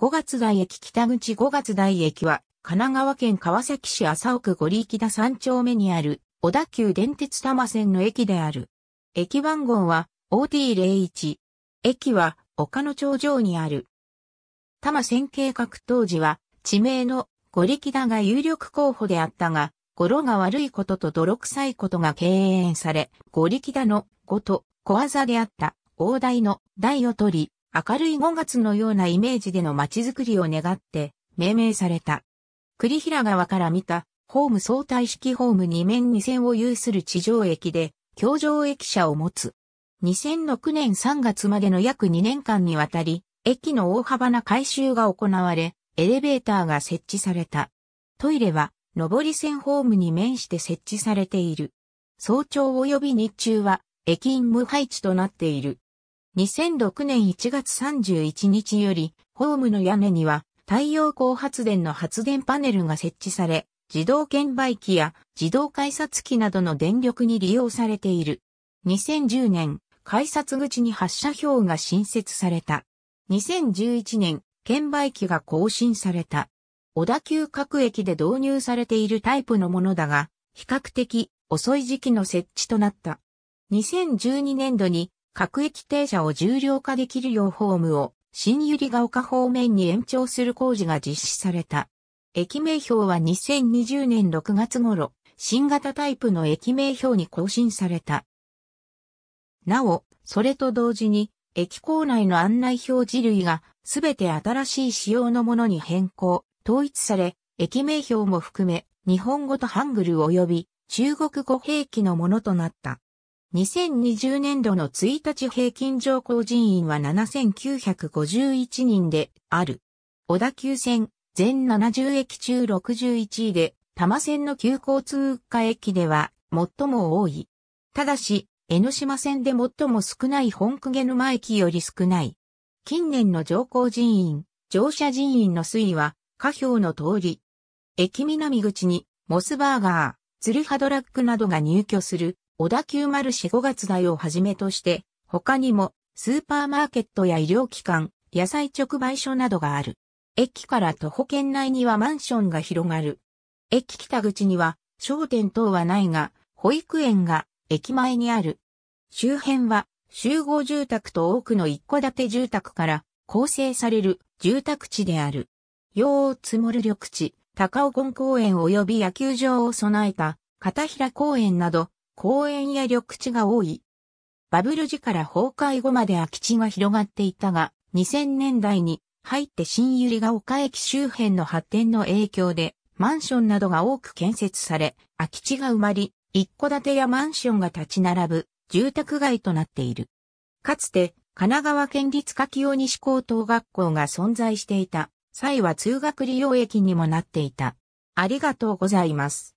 5月台駅北口5月台駅は、神奈川県川崎市麻生区五里木田3丁目にある、小田急電鉄多摩線の駅である。駅番号は OT01。駅は丘の頂上にある。多摩線計画当時は、地名の五力田が有力候補であったが、語呂が悪いことと泥臭いことが敬遠され、五力田の語と小技であった、大台の台を取り、明るい5月のようなイメージでの街づくりを願って命名された。栗平川から見たホーム相対式ホーム2面2線を有する地上駅で、橋上駅舎を持つ。2006年3月までの約2年間にわたり、駅の大幅な改修が行われ、エレベーターが設置された。トイレは、上り線ホームに面して設置されている。早朝及び日中は、駅員無配置となっている。2006年1月31日より、ホームの屋根には太陽光発電の発電パネルが設置され、自動券売機や自動改札機などの電力に利用されている。2010年、改札口に発射票が新設された。2011年、券売機が更新された。小田急各駅で導入されているタイプのものだが、比較的遅い時期の設置となった。2012年度に各駅停車を重量化できるようホームを新百合ヶ丘方面に延長する工事が実施された。駅名標は2020年6月頃、新型タイプの駅名標に更新された。なお、それと同時に、駅構内の案内表示類がすべて新しい仕様のものに変更、統一され、駅名標も含め、日本語とハングル及び中国語兵器のものとなった。2020年度の1日平均乗降人員は7951人である。小田急線全70駅中61位で、多摩線の急行通過駅では最も多い。ただし、江ノ島線で最も少ない本鵠沼駅より少ない。近年の乗降人員、乗車人員の推移は、下表の通り。駅南口に、モスバーガー、ツルハドラッグなどが入居する小田急マルシェ5月台をはじめとして、他にも、スーパーマーケットや医療機関、野菜直売所などがある。駅から徒歩圏内にはマンションが広がる。駅北口には商店等はないが、保育園が駅前にある。周辺は集合住宅と多くの一戸建て住宅から構成される住宅地である。洋を積もる緑地、高尾根公園及び野球場を備えた片平公園など公園や緑地が多い。バブル時から崩壊後まで空き地が広がっていたが、2000年代に入って新百合が丘駅周辺の発展の影響で、マンションなどが多く建設され、空き地が埋まり、一戸建てやマンションが立ち並ぶ住宅街となっている。かつて、神奈川県立柿用西高等学校が存在していた際は通学利用駅にもなっていた。ありがとうございます。